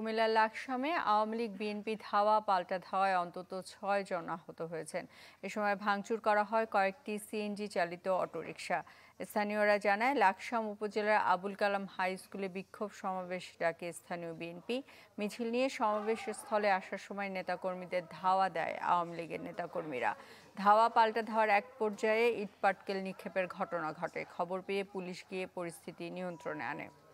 কুমিল্লার লাকসামে আওয়ামী লীগ বিএনপি ধাওয়া পাল্টা ধাওয়ায় অন্তত ছয় জন আহত হয়েছেন এ সময় ভাঙচুর করা হয় কয়েকটি সিএনজি চালিত অটোরিকশা স্থানীয়রা জানায় লাকসাম উপজেলার আবুল কালাম হাই স্কুলে বিক্ষোভ সমাবেশ ডাকে স্থানীয় বিএনপি মিছিল নিয়ে সমাবেশ স্থলে আসার সময় নেতাকর্মীদের ধাওয়া দেয় আওয়ামী লীগের নেতাকর্মীরা ধাওয়া পাল্টা ধাওয়ার এক পর্যায়ে ইটপাটকেল নিক্ষেপের ঘটনা ঘটে খবর পেয়ে পুলিশ গিয়ে পরিস্থিতি নিয়ন্ত্রণে আনে